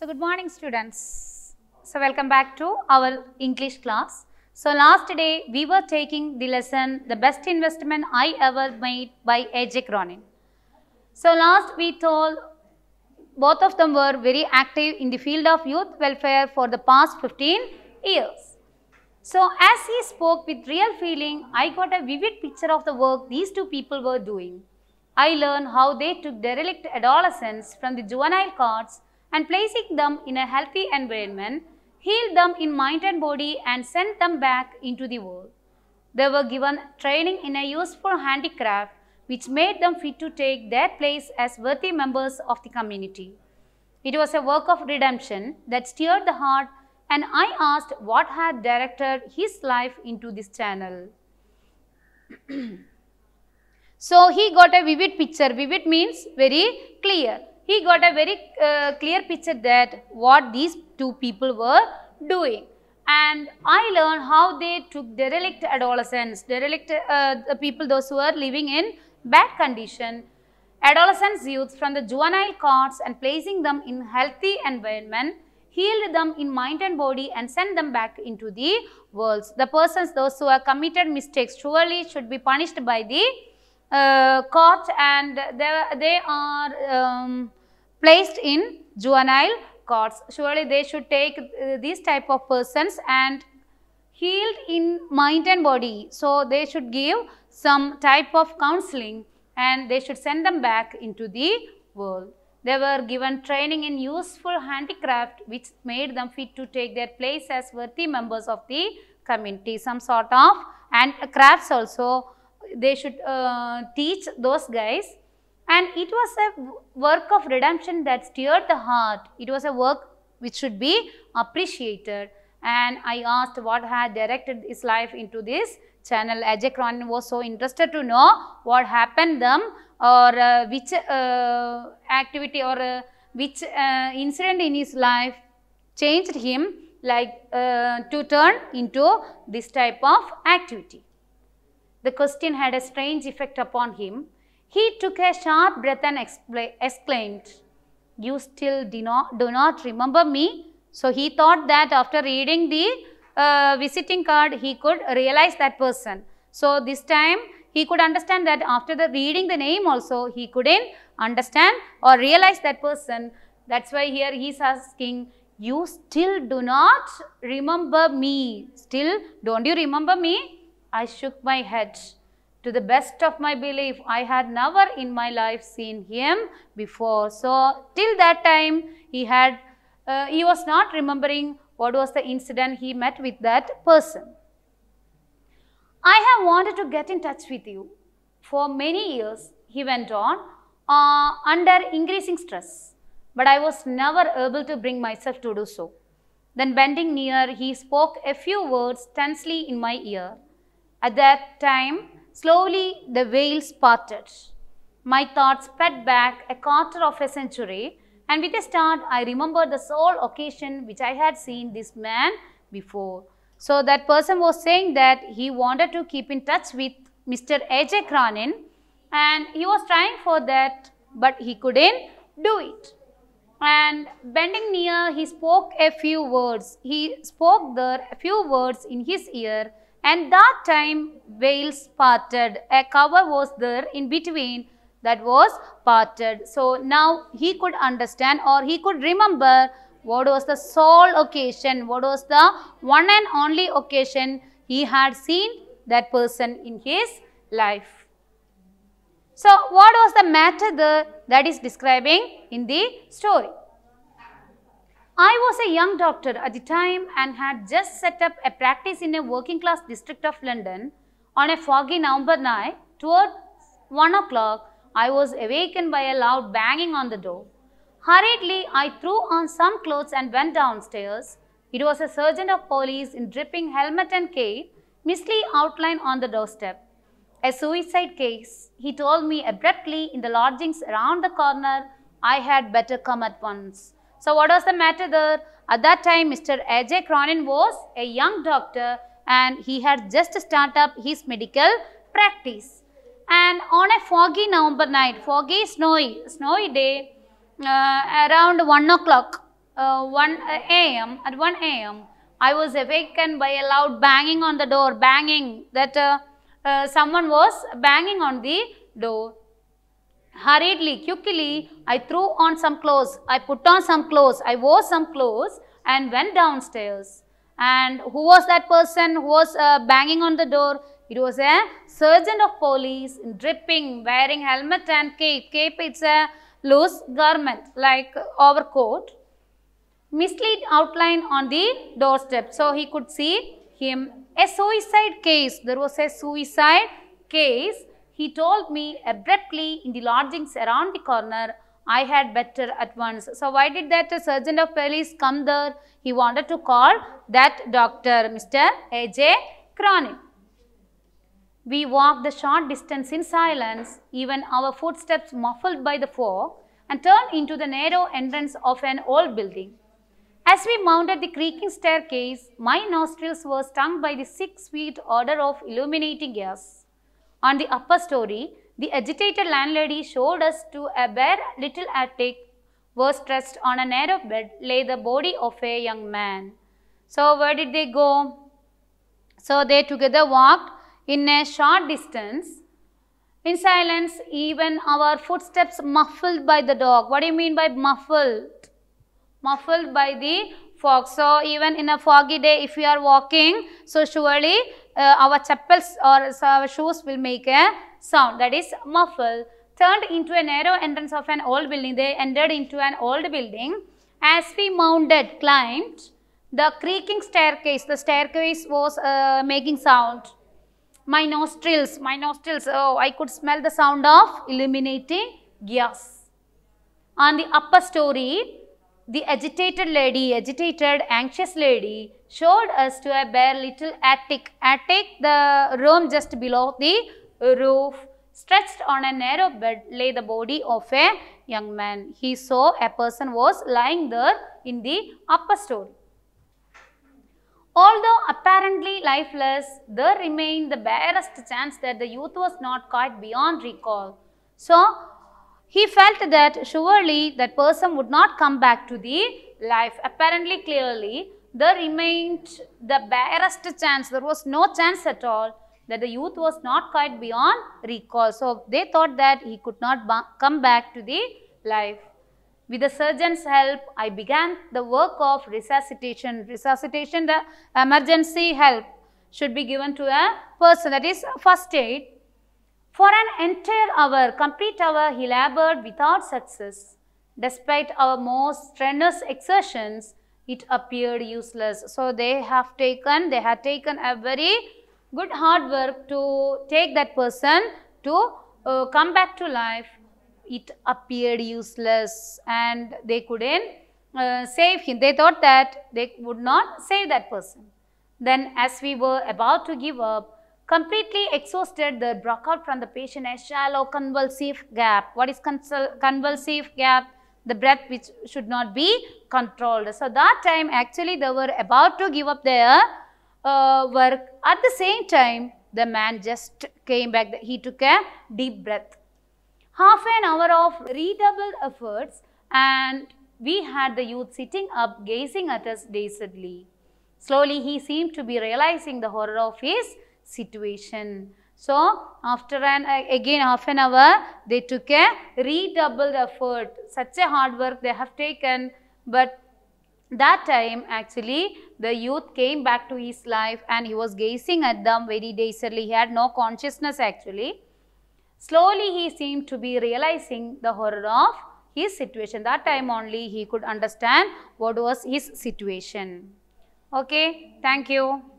So good morning students. So welcome back to our English class. So last day we were taking the lesson the best investment I ever made by A.J. Cronin. So last we told both of them were very active in the field of youth welfare for the past 15 years. So as he spoke with real feeling, I got a vivid picture of the work these two people were doing. I learned how they took derelict adolescents from the juvenile courts and placing them in a healthy environment, healed them in mind and body and sent them back into the world. They were given training in a useful handicraft which made them fit to take their place as worthy members of the community. It was a work of redemption that stirred the heart and I asked what had directed his life into this channel. so he got a vivid picture. Vivid means very clear he got a very uh, clear picture that what these two people were doing. And I learned how they took derelict adolescents, derelict uh, the people, those who are living in bad condition, adolescents, youth from the juvenile courts and placing them in healthy environment, healed them in mind and body and sent them back into the worlds. The persons, those who have committed mistakes, surely should be punished by the uh, court and they, they are um, placed in juvenile courts. Surely they should take uh, these type of persons and healed in mind and body. So, they should give some type of counseling and they should send them back into the world. They were given training in useful handicraft which made them fit to take their place as worthy members of the community. Some sort of and crafts also they should uh, teach those guys and it was a work of redemption that stirred the heart. It was a work which should be appreciated. And I asked what had directed his life into this channel. Ajay Cronin was so interested to know what happened them or uh, which uh, activity or uh, which uh, incident in his life changed him like uh, to turn into this type of activity. The question had a strange effect upon him he took a sharp breath and exclaimed, You still do not, do not remember me? So he thought that after reading the uh, visiting card, he could realize that person. So this time he could understand that after the reading the name also, he couldn't understand or realize that person. That's why here he is asking, you still do not remember me. Still, don't you remember me? I shook my head. To the best of my belief, I had never in my life seen him before. So, till that time, he had, uh, he was not remembering what was the incident he met with that person. I have wanted to get in touch with you for many years, he went on, uh, under increasing stress, but I was never able to bring myself to do so. Then bending near, he spoke a few words tensely in my ear. At that time, Slowly the veils parted. My thoughts sped back a quarter of a century and with a start I remembered the sole occasion which I had seen this man before. So that person was saying that he wanted to keep in touch with Mr. A.J. Cronin and he was trying for that but he couldn't do it. And bending near, he spoke a few words. He spoke there a few words in his ear and that time veils parted. A cover was there in between that was parted. So now he could understand or he could remember what was the sole occasion, what was the one and only occasion he had seen that person in his life. So what was the matter there that is describing in the story? I was a young doctor at the time and had just set up a practice in a working class district of London. On a foggy November night, towards 1 o'clock, I was awakened by a loud banging on the door. Hurriedly, I threw on some clothes and went downstairs. It was a sergeant of police in dripping helmet and cape, mistily outlined on the doorstep. A suicide case, he told me abruptly in the lodgings around the corner, I had better come at once. So what was the matter there? At that time, Mr. A.J. Cronin was a young doctor and he had just started up his medical practice. And on a foggy November night, foggy, snowy, snowy day, uh, around 1 o'clock, uh, 1 uh, a.m., at 1 a.m., I was awakened by a loud banging on the door, banging, that uh, uh someone was banging on the door hurriedly, quickly, I threw on some clothes, I put on some clothes, I wore some clothes and went downstairs. And who was that person who was uh, banging on the door? It was a sergeant of police, dripping, wearing helmet and cape. Cape, it's a loose garment like overcoat. Mislead outline on the doorstep. So, he could see him. A suicide case. There was a suicide case he told me abruptly in the lodgings around the corner, I had better at once. So why did that surgeon of police come there? He wanted to call that doctor, Mr. A.J. Cronin. We walked the short distance in silence, even our footsteps muffled by the fog, and turned into the narrow entrance of an old building. As we mounted the creaking staircase, my nostrils were stung by the six-feet odor of illuminating gas. On the upper story, the agitated landlady showed us to a bare little attic where stretched on a narrow bed lay the body of a young man. So where did they go? So they together walked in a short distance. In silence, even our footsteps muffled by the dog. What do you mean by muffled? Muffled by the fog. So even in a foggy day, if we are walking, so surely uh, our chapels or our shoes will make a sound that is muffle. Turned into a narrow entrance of an old building, they entered into an old building. As we mounted, climbed, the creaking staircase, the staircase was uh, making sound. My nostrils, my nostrils, oh, I could smell the sound of illuminating gas. On the upper story, the agitated lady, agitated, anxious lady showed us to a bare little attic. Attic, the room just below the roof. Stretched on a narrow bed lay the body of a young man. He saw a person was lying there in the upper story. Although apparently lifeless, there remained the barest chance that the youth was not quite beyond recall. So, he felt that surely that person would not come back to the life. Apparently, clearly, there remained the barest chance, there was no chance at all that the youth was not quite beyond recall. So, they thought that he could not ba come back to the life. With the surgeon's help, I began the work of resuscitation. Resuscitation, the emergency help should be given to a person that is first aid for an entire hour, complete hour, he labored without success. Despite our most strenuous exertions, it appeared useless. So they have taken, they had taken a very good hard work to take that person to uh, come back to life. It appeared useless and they couldn't uh, save him. They thought that they would not save that person. Then as we were about to give up, completely exhausted, the out from the patient a shallow convulsive gap. What is convulsive gap? The breath which should not be controlled. So, that time actually they were about to give up their uh, work. At the same time, the man just came back. He took a deep breath. Half an hour of redoubled efforts and we had the youth sitting up gazing at us dazedly. Slowly he seemed to be realizing the horror of his situation. So, after an again half an hour, they took a redoubled effort. Such a hard work they have taken. But that time actually the youth came back to his life and he was gazing at them very dazedly. He had no consciousness actually. Slowly he seemed to be realizing the horror of his situation. That time only he could understand what was his situation. Okay, thank you.